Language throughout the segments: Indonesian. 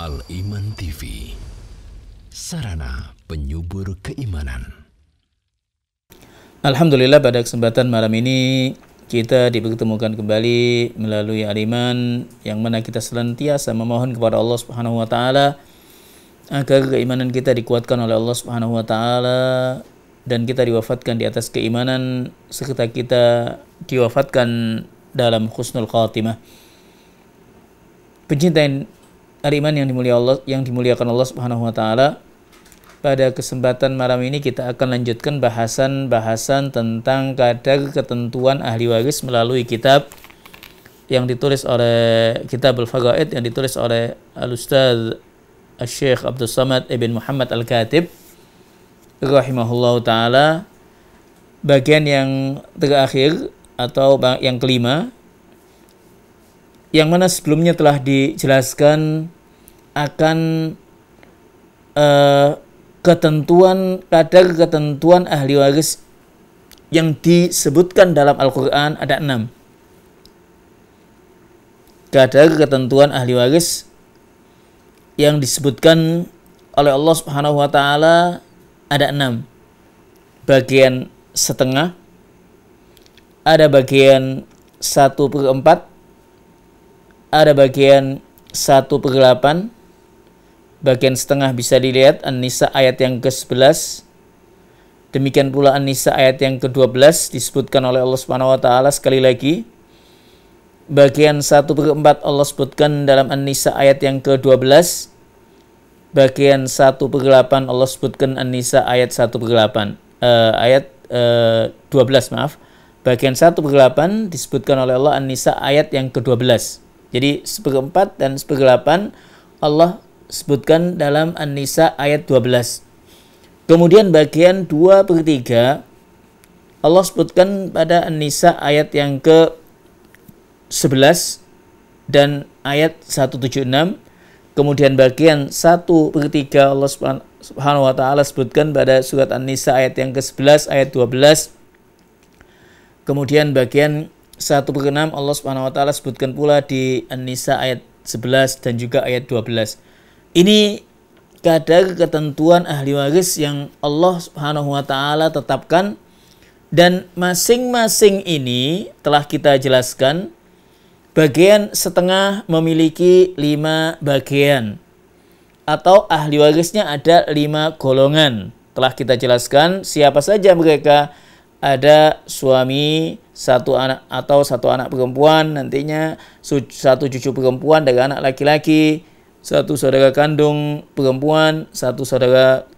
Al-Iman TV Sarana penyubur keimanan Alhamdulillah pada kesempatan malam ini kita dipertemukan kembali melalui Al-Iman yang mana kita senantiasa memohon kepada Allah Subhanahu wa taala agar keimanan kita dikuatkan oleh Allah Subhanahu wa taala dan kita diwafatkan di atas keimanan serta kita diwafatkan dalam khusnul khatimah. Pencinta Ariman yang dimulia Allah yang dimuliakan Allah Subhanahu wa taala. Pada kesempatan malam ini kita akan lanjutkan bahasan-bahasan tentang kadar ketentuan ahli waris melalui kitab yang ditulis oleh Kitab Al-Faraid yang ditulis oleh Al-Ustaz Al-Syekh Abdul Samad Ibn Muhammad Al-Katib rahimahullah taala bagian yang terakhir atau yang kelima yang mana sebelumnya telah dijelaskan akan uh, ketentuan kadar ketentuan ahli waris yang disebutkan dalam Al-Quran ada enam. Kadar ketentuan ahli waris yang disebutkan oleh Allah Subhanahu wa Ta'ala ada enam. Bagian setengah, ada bagian satu per empat, ada bagian satu pergelapan bagian setengah bisa dilihat An-Nisa ayat yang ke-11 demikian pula An-Nisa ayat yang ke-12 disebutkan oleh Allah Subhanahu wa taala sekali lagi bagian 1 per 4 Allah sebutkan dalam An-Nisa ayat yang ke-12 bagian 1 per 8 Allah sebutkan An-Nisa ayat 1 per 8 uh, ayat uh, eh, 12 maaf bagian 1 per 8 disebutkan oleh Allah An-Nisa ayat yang ke-12 jadi seperempat dan seperdelapan Allah sebutkan dalam An-Nisa ayat 12. Kemudian bagian 2 per 3 Allah sebutkan pada An-Nisa ayat yang ke 11 dan ayat 176. Kemudian bagian 1 per 3 Allah Subhanahu wa taala sebutkan pada surat An-Nisa ayat yang ke-11 ayat 12. Kemudian bagian satu per enam Allah Subhanahu wa taala sebutkan pula di An-Nisa ayat 11 dan juga ayat 12. Ini kadar ketentuan ahli waris yang Allah Subhanahu wa taala tetapkan dan masing-masing ini telah kita jelaskan bagian setengah memiliki lima bagian atau ahli warisnya ada lima golongan. Telah kita jelaskan siapa saja mereka ada suami, satu anak atau satu anak perempuan nantinya satu cucu perempuan dari anak laki-laki satu saudara kandung perempuan satu saudara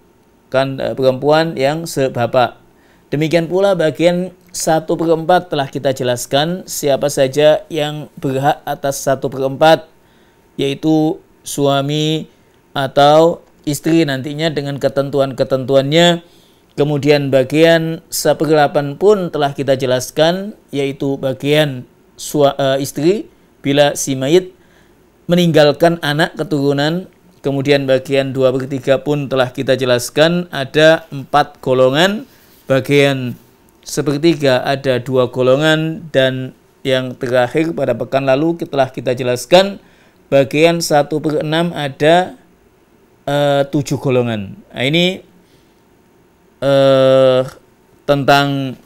kan, perempuan yang sebapak demikian pula bagian satu perempat telah kita jelaskan siapa saja yang berhak atas satu perempat yaitu suami atau istri nantinya dengan ketentuan-ketentuannya Kemudian bagian sepergelapan pun telah kita jelaskan, yaitu bagian sua, uh, istri bila si mayit meninggalkan anak keturunan. Kemudian bagian dua per tiga pun telah kita jelaskan, ada empat golongan. Bagian sepertiga ada dua golongan dan yang terakhir pada pekan lalu telah kita jelaskan bagian satu per enam ada e, uh, 7 golongan. Nah, ini uh, tentang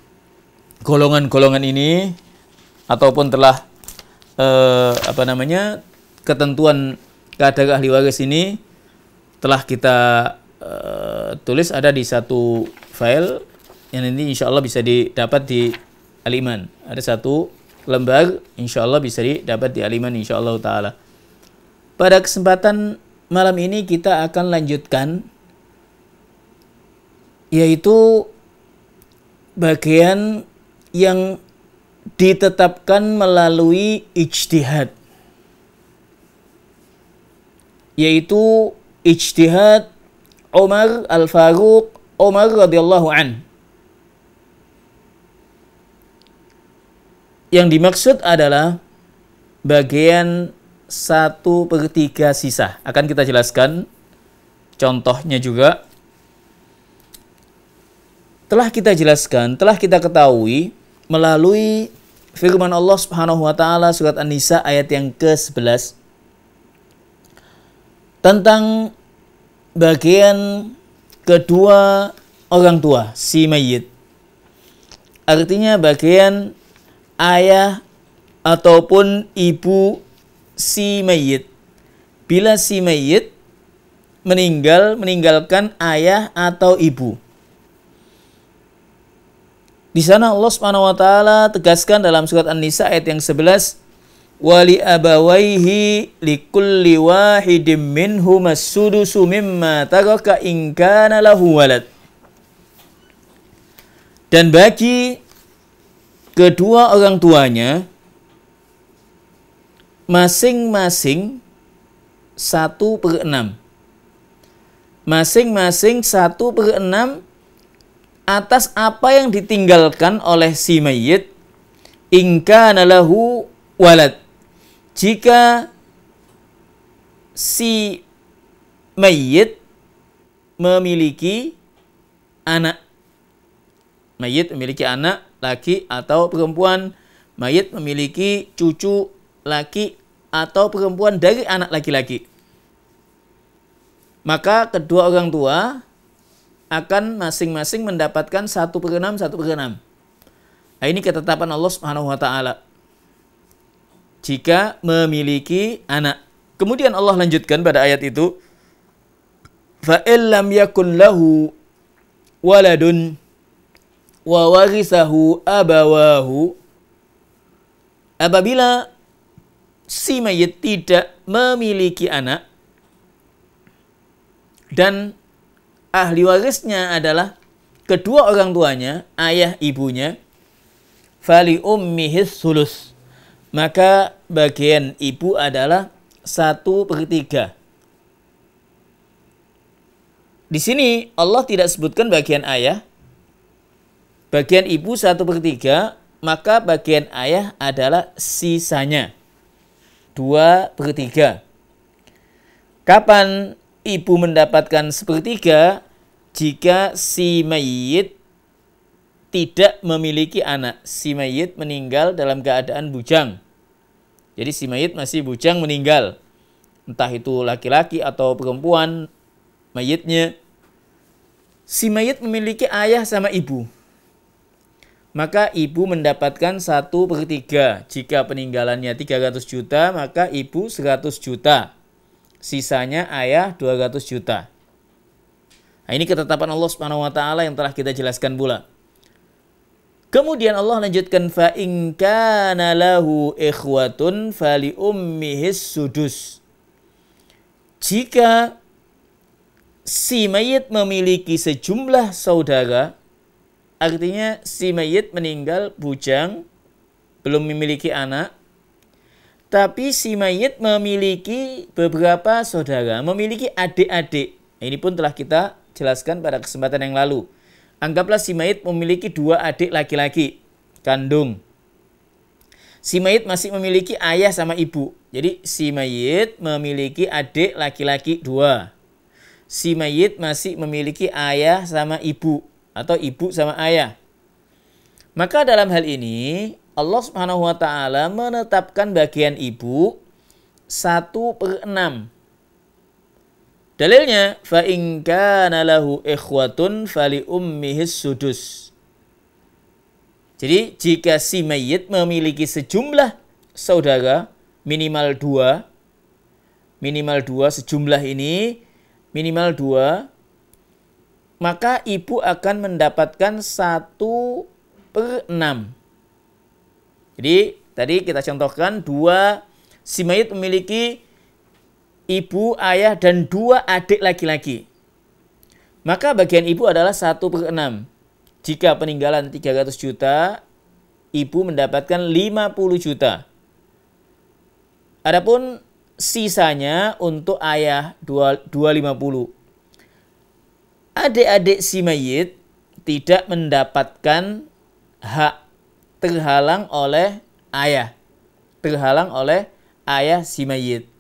golongan-golongan ini ataupun telah uh, apa namanya ketentuan keadaan ahli waris ini telah kita uh, tulis ada di satu file yang ini insya Allah bisa didapat di Aliman. Ada satu lembar insya Allah bisa didapat di Aliman insya Allah taala. Pada kesempatan malam ini kita akan lanjutkan yaitu bagian yang ditetapkan melalui ijtihad yaitu ijtihad Umar Al-Faruq Umar radhiyallahu an yang dimaksud adalah bagian satu per sisa akan kita jelaskan contohnya juga telah kita jelaskan, telah kita ketahui melalui firman Allah Subhanahu wa taala surat An-Nisa ayat yang ke-11 tentang bagian kedua orang tua si mayit. Artinya bagian ayah ataupun ibu si mayit. Bila si mayit meninggal meninggalkan ayah atau ibu di sana Allah Subhanahu wa taala tegaskan dalam surat An-Nisa ayat yang 11 wali abawaihi likulli wahidim minhum as-sudusu mimma taraka in kana lahu walad. Dan bagi kedua orang tuanya masing-masing satu per enam. Masing-masing satu per enam atas apa yang ditinggalkan oleh si mayit ingka nalahu walad jika si mayit memiliki anak mayit memiliki anak laki atau perempuan mayit memiliki cucu laki atau perempuan dari anak laki-laki maka kedua orang tua akan masing-masing mendapatkan satu per enam, satu per enam. Nah, ini ketetapan Allah Subhanahu wa taala. Jika memiliki anak. Kemudian Allah lanjutkan pada ayat itu, fa lam lahu waladun wa warisahu apabila si mayit tidak memiliki anak dan ahli warisnya adalah kedua orang tuanya, ayah ibunya, fali ummihis sulus. Maka bagian ibu adalah satu per tiga. Di sini Allah tidak sebutkan bagian ayah. Bagian ibu satu per tiga, maka bagian ayah adalah sisanya. Dua per tiga. Kapan ibu mendapatkan sepertiga, jika si mayit tidak memiliki anak. Si mayit meninggal dalam keadaan bujang. Jadi si mayit masih bujang meninggal. Entah itu laki-laki atau perempuan mayitnya. Si mayit memiliki ayah sama ibu. Maka ibu mendapatkan satu per tiga. Jika peninggalannya 300 juta, maka ibu 100 juta. Sisanya ayah 200 juta. Nah, ini ketetapan Allah Subhanahu wa taala yang telah kita jelaskan pula. Kemudian Allah lanjutkan fa in kana lahu ikhwatun fali ummihi sudus. Jika si mayit memiliki sejumlah saudara, artinya si mayit meninggal bujang, belum memiliki anak, tapi si mayit memiliki beberapa saudara, memiliki adik-adik. Nah, ini pun telah kita jelaskan pada kesempatan yang lalu. Anggaplah si mayit memiliki dua adik laki-laki kandung. Si mayit masih memiliki ayah sama ibu. Jadi si mayit memiliki adik laki-laki dua. Si mayit masih memiliki ayah sama ibu atau ibu sama ayah. Maka dalam hal ini Allah Subhanahu wa taala menetapkan bagian ibu 1 per 6 Dalilnya fa in kana lahu ikhwatun fali ummihi sudus. Jadi jika si mayit memiliki sejumlah saudara minimal dua, minimal dua sejumlah ini minimal dua, maka ibu akan mendapatkan satu per enam. Jadi tadi kita contohkan dua si mayit memiliki ibu, ayah, dan dua adik laki-laki. Maka bagian ibu adalah 1 per 6. Jika peninggalan 300 juta, ibu mendapatkan 50 juta. Adapun sisanya untuk ayah 250. Adik-adik si mayit tidak mendapatkan hak terhalang oleh ayah. Terhalang oleh ayah si mayit.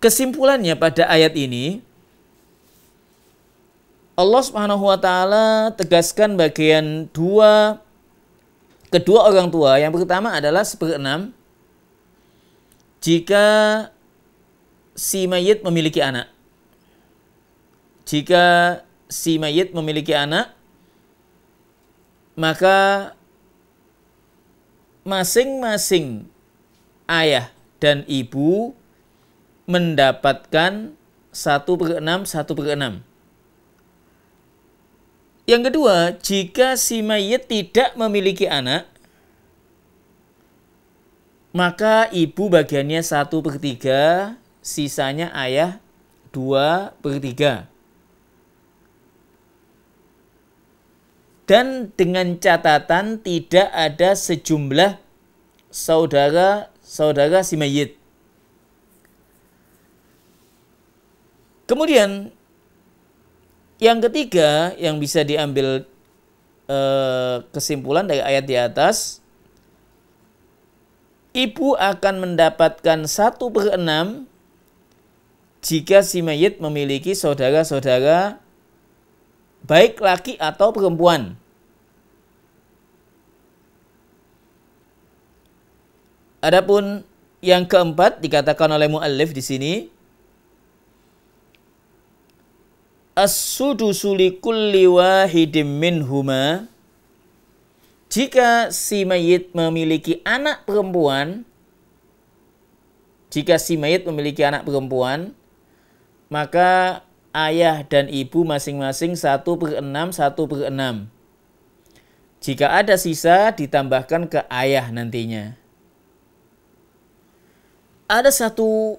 Kesimpulannya pada ayat ini Allah Subhanahu wa taala tegaskan bagian dua kedua orang tua. Yang pertama adalah seperenam jika si mayit memiliki anak. Jika si mayit memiliki anak, maka masing-masing ayah dan ibu mendapatkan 1 per 6, 1 per 6. Yang kedua, jika si mayit tidak memiliki anak, maka ibu bagiannya 1 per 3, sisanya ayah 2 per 3. Dan dengan catatan tidak ada sejumlah saudara-saudara si mayit. Kemudian yang ketiga yang bisa diambil eh, kesimpulan dari ayat di atas, ibu akan mendapatkan satu per enam jika si mayit memiliki saudara-saudara baik laki atau perempuan. Adapun yang keempat dikatakan oleh muallif di sini as-sudusu likulli wahidim minhuma jika si mayit memiliki anak perempuan jika si mayit memiliki anak perempuan maka ayah dan ibu masing-masing 1 per 6, 1 per 6. Jika ada sisa, ditambahkan ke ayah nantinya. Ada satu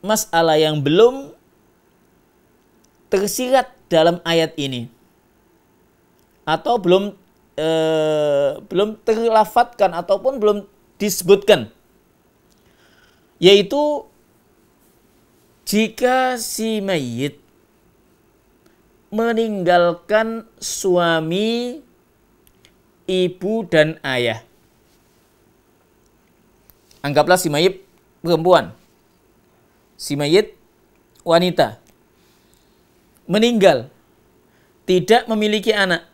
masalah yang belum tersirat dalam ayat ini atau belum e, belum terlafatkan ataupun belum disebutkan yaitu jika si mayit meninggalkan suami, ibu dan ayah. Anggaplah si mayit perempuan. Si mayit wanita meninggal, tidak memiliki anak,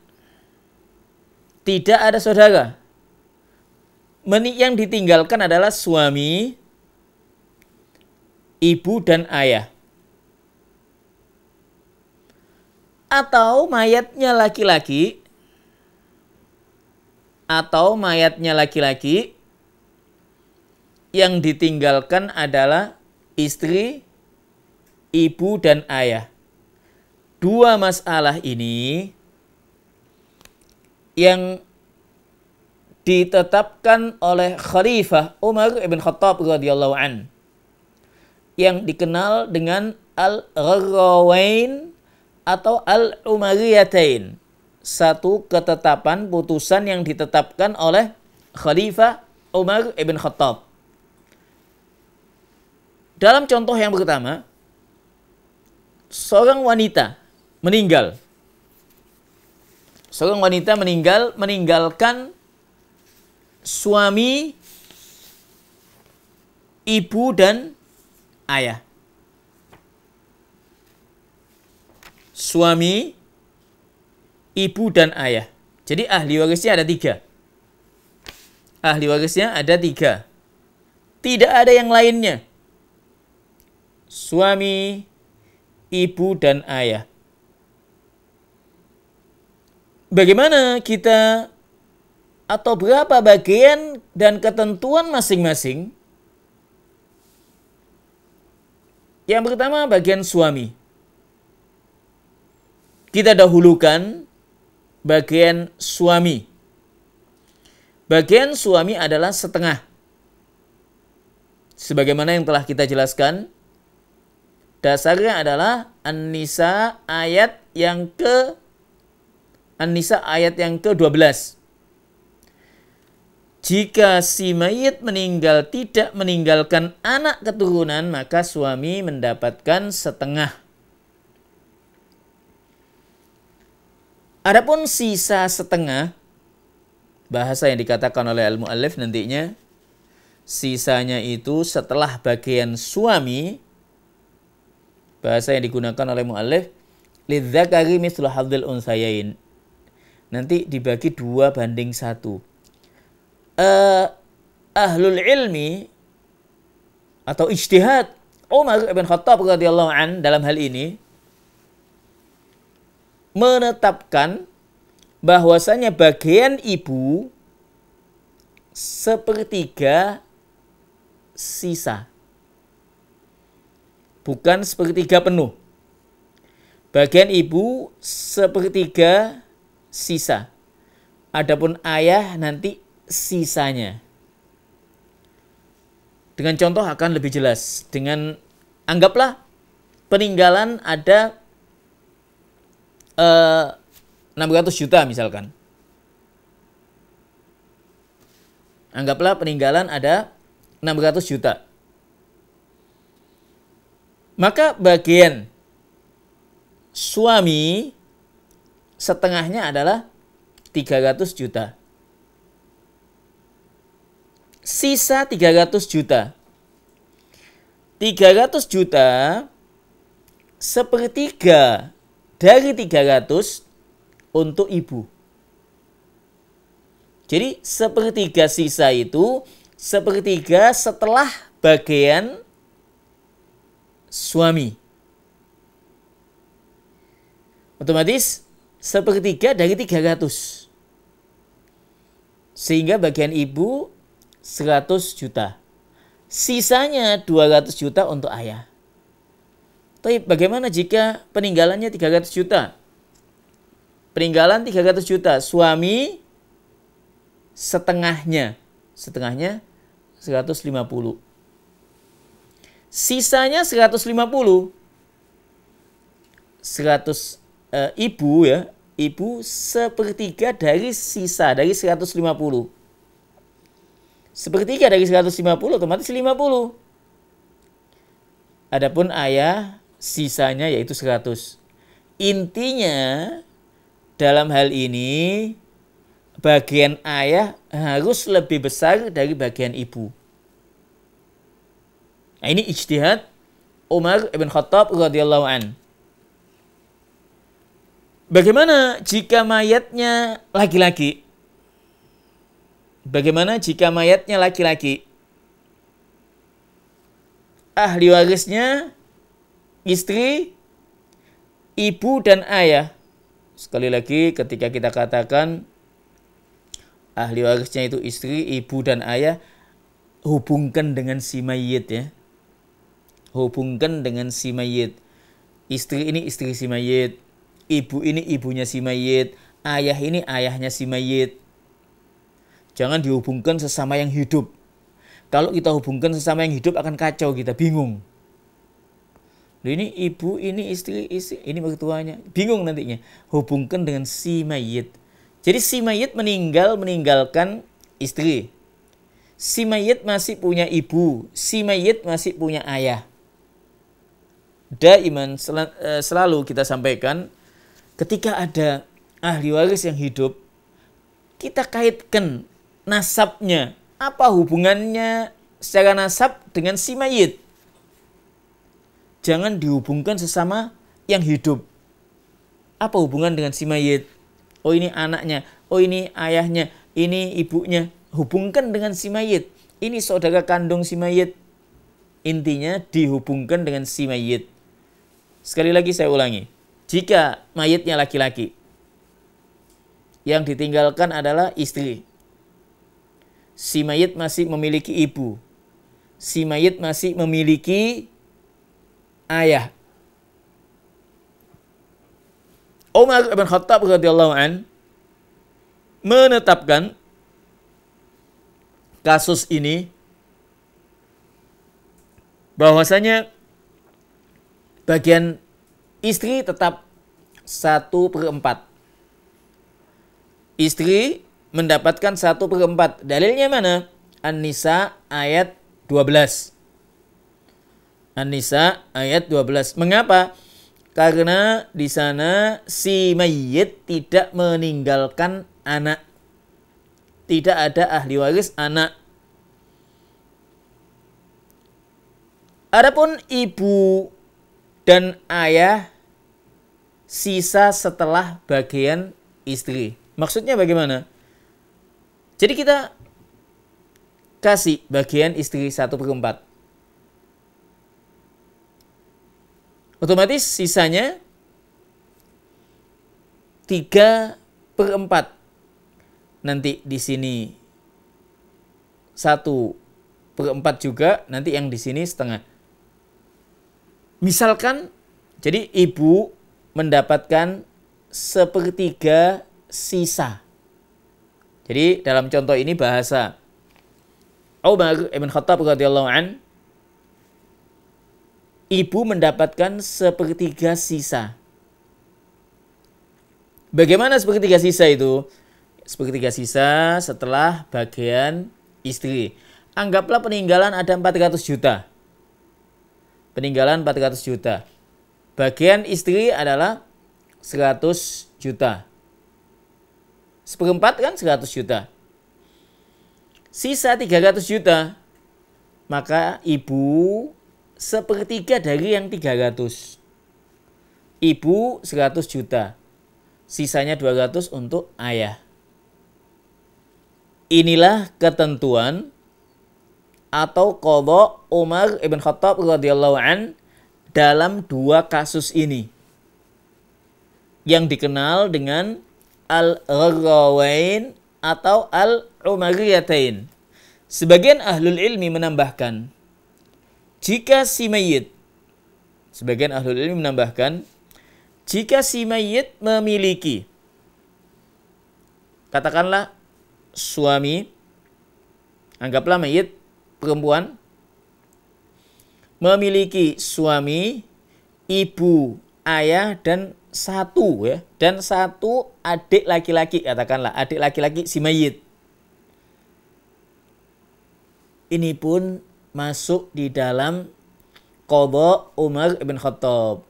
tidak ada saudara. Meni yang ditinggalkan adalah suami, ibu dan ayah. Atau mayatnya laki-laki atau mayatnya laki-laki yang ditinggalkan adalah istri, ibu dan ayah dua masalah ini yang ditetapkan oleh Khalifah Umar ibn Khattab radhiyallahu an yang dikenal dengan al rawain atau al-Umariyatain. Satu ketetapan putusan yang ditetapkan oleh Khalifah Umar ibn Khattab. Dalam contoh yang pertama, seorang wanita meninggal. Seorang wanita meninggal meninggalkan suami, ibu dan ayah. Suami, ibu dan ayah. Jadi ahli warisnya ada tiga. Ahli warisnya ada tiga. Tidak ada yang lainnya. Suami, ibu dan ayah bagaimana kita atau berapa bagian dan ketentuan masing-masing. Yang pertama bagian suami. Kita dahulukan bagian suami. Bagian suami adalah setengah. Sebagaimana yang telah kita jelaskan, dasarnya adalah An-Nisa ayat yang ke An-Nisa ayat yang ke-12. Jika si mayit meninggal tidak meninggalkan anak keturunan, maka suami mendapatkan setengah. Adapun sisa setengah, bahasa yang dikatakan oleh al Alif nantinya, sisanya itu setelah bagian suami, bahasa yang digunakan oleh mu'alif, lidzakari mislu hadil unsayain nanti dibagi dua banding satu. Uh, ahlul ilmi atau ijtihad Umar ibn Khattab radhiyallahu an dalam hal ini menetapkan bahwasanya bagian ibu sepertiga sisa bukan sepertiga penuh bagian ibu sepertiga sisa. Adapun ayah nanti sisanya. Dengan contoh akan lebih jelas. Dengan anggaplah peninggalan ada uh, eh, 600 juta misalkan. Anggaplah peninggalan ada 600 juta. Maka bagian suami setengahnya adalah 300 juta. Sisa 300 juta. 300 juta sepertiga dari 300 untuk ibu. Jadi sepertiga sisa itu sepertiga setelah bagian suami. Otomatis sepertiga dari 300. Sehingga bagian ibu 100 juta. Sisanya 200 juta untuk ayah. Tapi bagaimana jika peninggalannya 300 juta? Peninggalan 300 juta, suami setengahnya, setengahnya 150. Sisanya 150. 100 uh, ibu ya, ibu sepertiga dari sisa dari 150. Sepertiga dari 150 otomatis 50. Adapun ayah sisanya yaitu 100. Intinya dalam hal ini bagian ayah harus lebih besar dari bagian ibu. Nah, ini ijtihad Umar ibn Khattab radhiyallahu an. Bagaimana jika mayatnya laki-laki? Bagaimana jika mayatnya laki-laki? Ahli warisnya istri, ibu dan ayah. Sekali lagi ketika kita katakan ahli warisnya itu istri, ibu dan ayah, hubungkan dengan si mayat ya. Hubungkan dengan si mayat. Istri ini istri si mayat ibu ini ibunya si mayit, ayah ini ayahnya si mayit. Jangan dihubungkan sesama yang hidup. Kalau kita hubungkan sesama yang hidup akan kacau, kita bingung. ini ibu, ini istri, istri, ini mertuanya. Bingung nantinya. Hubungkan dengan si mayit. Jadi si mayit meninggal meninggalkan istri. Si mayit masih punya ibu, si mayit masih punya ayah. Daiman eh, selalu kita sampaikan ketika ada ahli waris yang hidup, kita kaitkan nasabnya. Apa hubungannya secara nasab dengan si mayit? Jangan dihubungkan sesama yang hidup. Apa hubungan dengan si mayit? Oh ini anaknya, oh ini ayahnya, ini ibunya. Hubungkan dengan si mayit. Ini saudara kandung si mayit. Intinya dihubungkan dengan si mayit. Sekali lagi saya ulangi jika mayitnya laki-laki. Yang ditinggalkan adalah istri. Si mayit masih memiliki ibu. Si mayit masih memiliki ayah. Umar bin Khattab radhiyallahu an menetapkan kasus ini bahwasanya bagian Istri tetap satu per empat. Istri mendapatkan satu per empat. Dalilnya mana? An-Nisa ayat 12. An-Nisa ayat 12. Mengapa? Karena di sana si mayit tidak meninggalkan anak. Tidak ada ahli waris anak. Adapun ibu dan ayah sisa setelah bagian istri. Maksudnya bagaimana? Jadi kita kasih bagian istri 1 per 4. Otomatis sisanya 3 per 4. Nanti di sini 1 per 4 juga, nanti yang di sini setengah. Misalkan jadi ibu mendapatkan sepertiga sisa. Jadi dalam contoh ini bahasa Umar ibn Khattab radhiyallahu an ibu mendapatkan sepertiga sisa. Bagaimana sepertiga sisa itu? Sepertiga sisa setelah bagian istri. Anggaplah peninggalan ada 400 juta peninggalan 400 juta. Bagian istri adalah 100 juta. Seperempat kan 100 juta. Sisa 300 juta. Maka ibu sepertiga dari yang 300. Ibu 100 juta. Sisanya 200 untuk ayah. Inilah ketentuan atau qadha Umar ibn Khattab radhiyallahu an dalam dua kasus ini yang dikenal dengan al-Gharawain atau al-Umariyatain. Sebagian ahlul ilmi menambahkan jika si mayit sebagian ahlul ilmi menambahkan jika si mayit memiliki katakanlah suami anggaplah mayit perempuan memiliki suami, ibu, ayah dan satu ya dan satu adik laki-laki katakanlah adik laki-laki si mayit. Ini pun masuk di dalam kobo Umar ibn Khattab.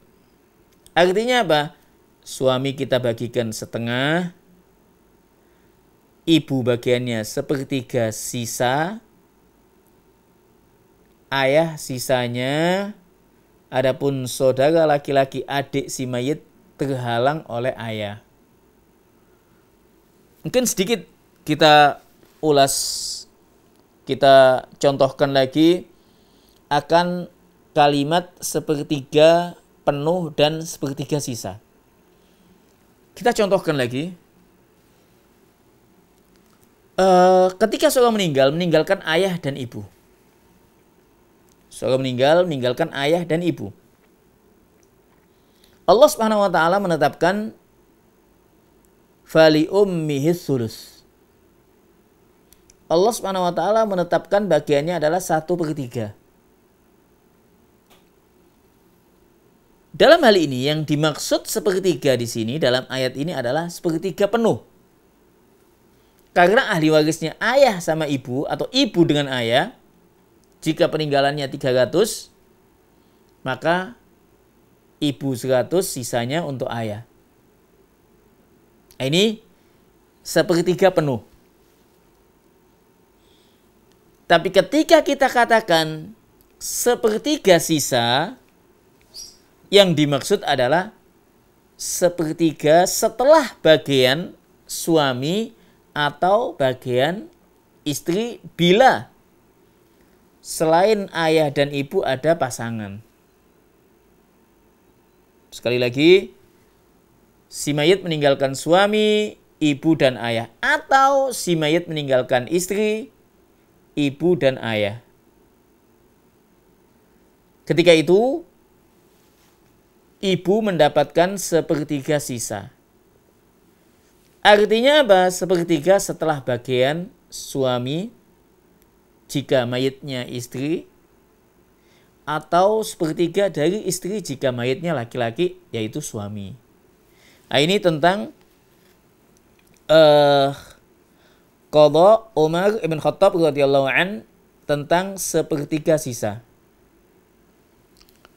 Artinya apa? Suami kita bagikan setengah, ibu bagiannya sepertiga sisa, ayah sisanya adapun saudara laki-laki adik si mayit terhalang oleh ayah. Mungkin sedikit kita ulas kita contohkan lagi akan kalimat sepertiga penuh dan sepertiga sisa. Kita contohkan lagi. Eh, ketika seorang meninggal, meninggalkan ayah dan ibu seorang meninggal, meninggalkan ayah dan ibu. Allah Subhanahu wa taala menetapkan fali ummihi sulus. Allah Subhanahu wa taala menetapkan bagiannya adalah satu per Dalam hal ini yang dimaksud sepertiga di sini dalam ayat ini adalah sepertiga penuh. Karena ahli warisnya ayah sama ibu atau ibu dengan ayah jika peninggalannya 300, maka ibu 100 sisanya untuk ayah. Nah, ini sepertiga penuh. Tapi ketika kita katakan sepertiga sisa, yang dimaksud adalah sepertiga setelah bagian suami atau bagian istri bila selain ayah dan ibu ada pasangan. Sekali lagi, si mayit meninggalkan suami, ibu dan ayah atau si mayit meninggalkan istri, ibu dan ayah. Ketika itu ibu mendapatkan sepertiga sisa. Artinya apa? Sepertiga setelah bagian suami jika mayatnya istri atau sepertiga dari istri jika mayatnya laki-laki yaitu suami. Nah, ini tentang uh, Qadha Umar ibn Khattab radhiyallahu an tentang sepertiga sisa.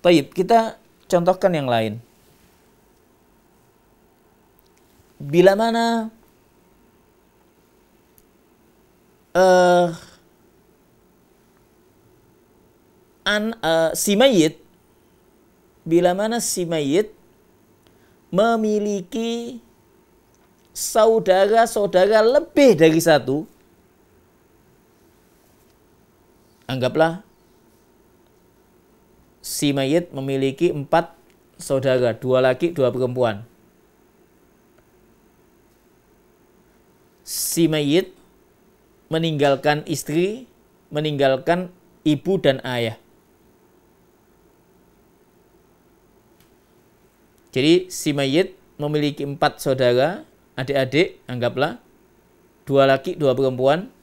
Taib, kita contohkan yang lain. Bila mana uh, an uh, si mayit bila mana si mayit memiliki saudara-saudara lebih dari satu anggaplah si mayit memiliki empat saudara dua laki dua perempuan si mayit meninggalkan istri meninggalkan ibu dan ayah Jadi si mayit memiliki empat saudara, adik-adik, anggaplah dua laki, dua perempuan.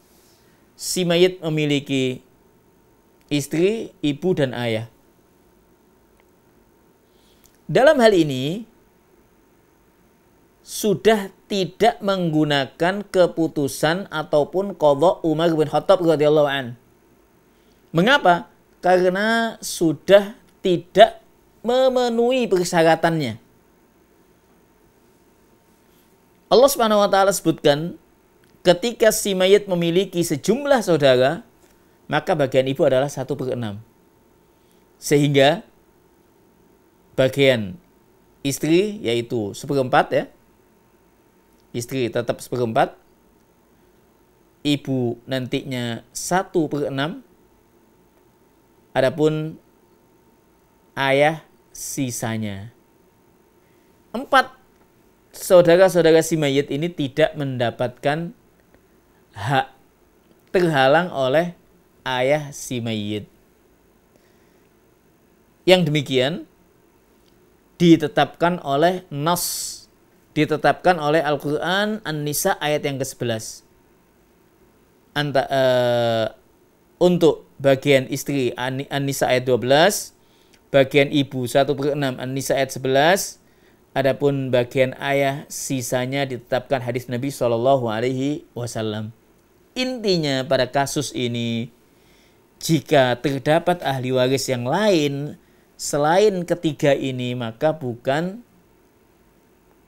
Si mayit memiliki istri, ibu, dan ayah. Dalam hal ini, sudah tidak menggunakan keputusan ataupun kodok Umar bin Khattab radhiyallahu an. Mengapa? Karena sudah tidak memenuhi persyaratannya. Allah Subhanahu wa taala sebutkan ketika si mayit memiliki sejumlah saudara, maka bagian ibu adalah satu per enam. Sehingga bagian istri yaitu seperempat ya. Istri tetap seperempat. Ibu nantinya satu per enam. Adapun ayah sisanya. Empat saudara-saudara si mayit ini tidak mendapatkan hak terhalang oleh ayah si mayit. Yang demikian ditetapkan oleh Nas, ditetapkan oleh Al-Quran An-Nisa ayat yang ke-11. Anta, uh, untuk bagian istri An-Nisa ayat 12, bagian ibu 1 per 6 An-Nisa ayat 11 Adapun bagian ayah sisanya ditetapkan hadis Nabi Shallallahu Alaihi Wasallam. Intinya pada kasus ini, jika terdapat ahli waris yang lain selain ketiga ini maka bukan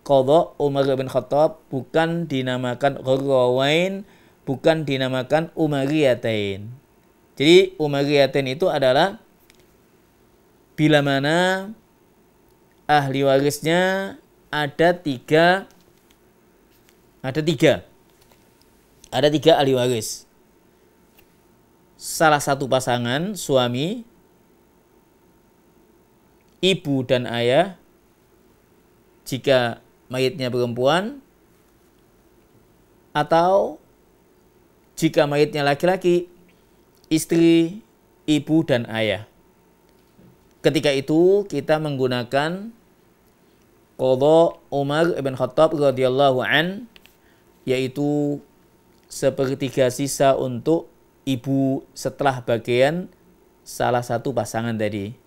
kodok Umar bin Khattab, bukan dinamakan Ghurrawain, bukan dinamakan Umariyatain. Jadi Umariyatain itu adalah bila mana ahli warisnya ada tiga ada tiga ada tiga ahli waris salah satu pasangan suami ibu dan ayah jika mayitnya perempuan atau jika mayitnya laki-laki istri ibu dan ayah Ketika itu kita menggunakan Qadha Umar ibn Khattab radhiyallahu an yaitu sepertiga sisa untuk ibu setelah bagian salah satu pasangan tadi.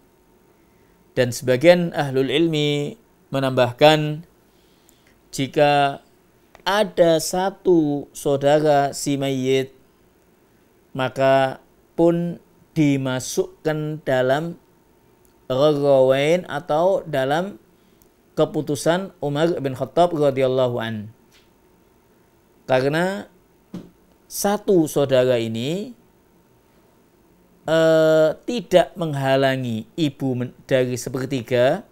Dan sebagian ahlul ilmi menambahkan jika ada satu saudara si mayit maka pun dimasukkan dalam Ragawain atau dalam keputusan Umar bin Khattab radhiyallahu an. Karena satu saudara ini e, tidak menghalangi ibu dari sepertiga,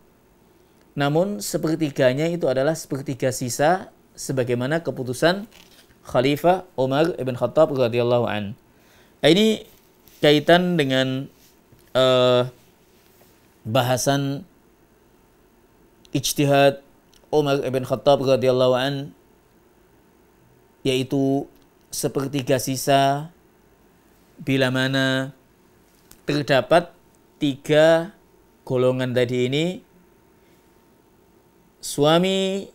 namun sepertiganya itu adalah sepertiga sisa sebagaimana keputusan Khalifah Umar bin Khattab radhiyallahu an. Nah, ini kaitan dengan eh, bahasan ijtihad Umar ibn Khattab radhiyallahu an yaitu sepertiga sisa bila mana terdapat tiga golongan tadi ini suami,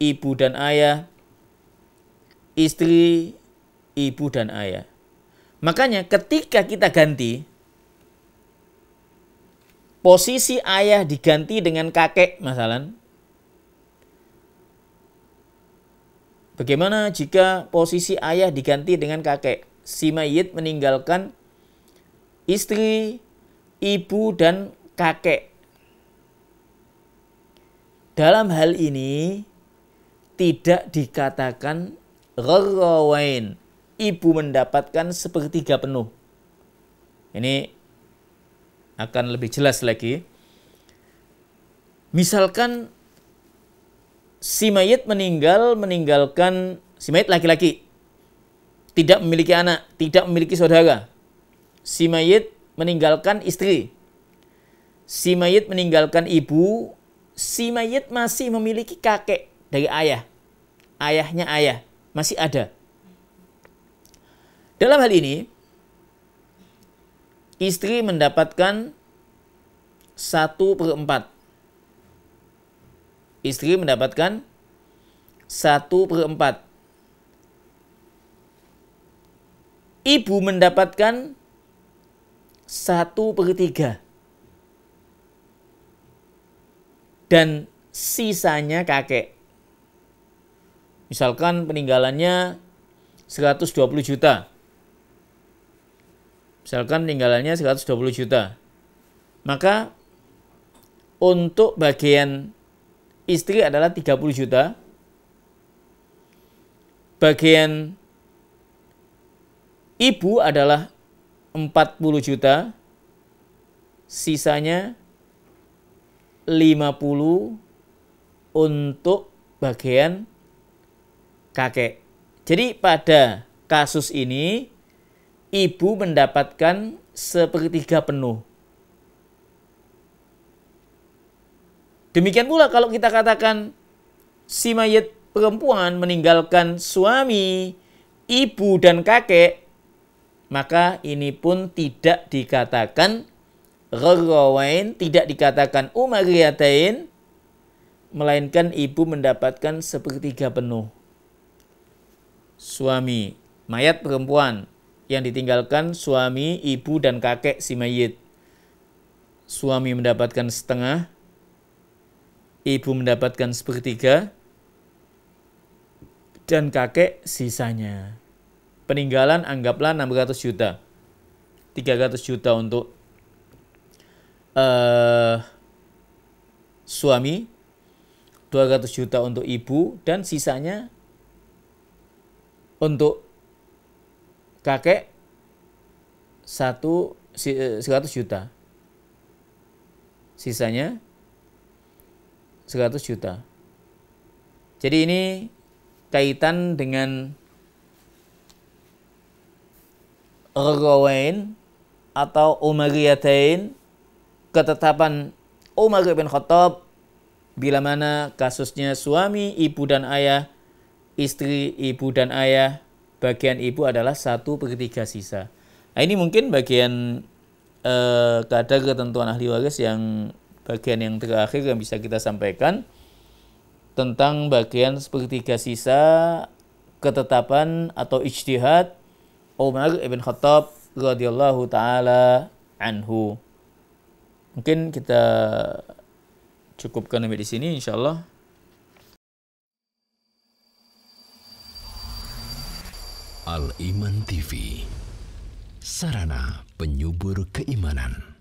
ibu dan ayah, istri, ibu dan ayah. Makanya ketika kita ganti posisi ayah diganti dengan kakek masalan. Bagaimana jika posisi ayah diganti dengan kakek? Si mayit meninggalkan istri, ibu, dan kakek. Dalam hal ini tidak dikatakan rawain Ibu mendapatkan sepertiga penuh. Ini akan lebih jelas lagi. Misalkan si mayit meninggal meninggalkan si mayit laki-laki tidak memiliki anak, tidak memiliki saudara. Si mayit meninggalkan istri. Si mayit meninggalkan ibu, si mayit masih memiliki kakek dari ayah. Ayahnya ayah, masih ada. Dalam hal ini, istri mendapatkan satu per empat, Istri mendapatkan 1 per 4. Ibu mendapatkan satu per tiga, Dan sisanya kakek. Misalkan peninggalannya 120 juta misalkan tinggalannya 120 juta maka untuk bagian istri adalah 30 juta bagian ibu adalah 40 juta sisanya 50 untuk bagian kakek jadi pada kasus ini ibu mendapatkan sepertiga penuh. Demikian pula kalau kita katakan si mayat perempuan meninggalkan suami, ibu dan kakek, maka ini pun tidak dikatakan gharawain, tidak dikatakan umariyatain, melainkan ibu mendapatkan sepertiga penuh. Suami, mayat perempuan yang ditinggalkan suami, ibu, dan kakek si mayit. Suami mendapatkan setengah, ibu mendapatkan sepertiga, dan kakek sisanya. Peninggalan anggaplah 600 juta. 300 juta untuk uh, suami, 200 juta untuk ibu, dan sisanya untuk kakek satu eh, seratus juta. Sisanya 100 juta. Jadi ini kaitan dengan Rawain atau Umariyatain ketetapan Umar bin Khattab bila mana kasusnya suami, ibu dan ayah, istri, ibu dan ayah bagian ibu adalah satu per tiga sisa. Nah, ini mungkin bagian eh, kadar ketentuan ahli waris yang bagian yang terakhir yang bisa kita sampaikan tentang bagian sepertiga sisa ketetapan atau ijtihad Umar ibn Khattab radhiyallahu taala anhu. Mungkin kita cukupkan sampai di sini insyaallah. Al Iman TV, sarana penyubur keimanan.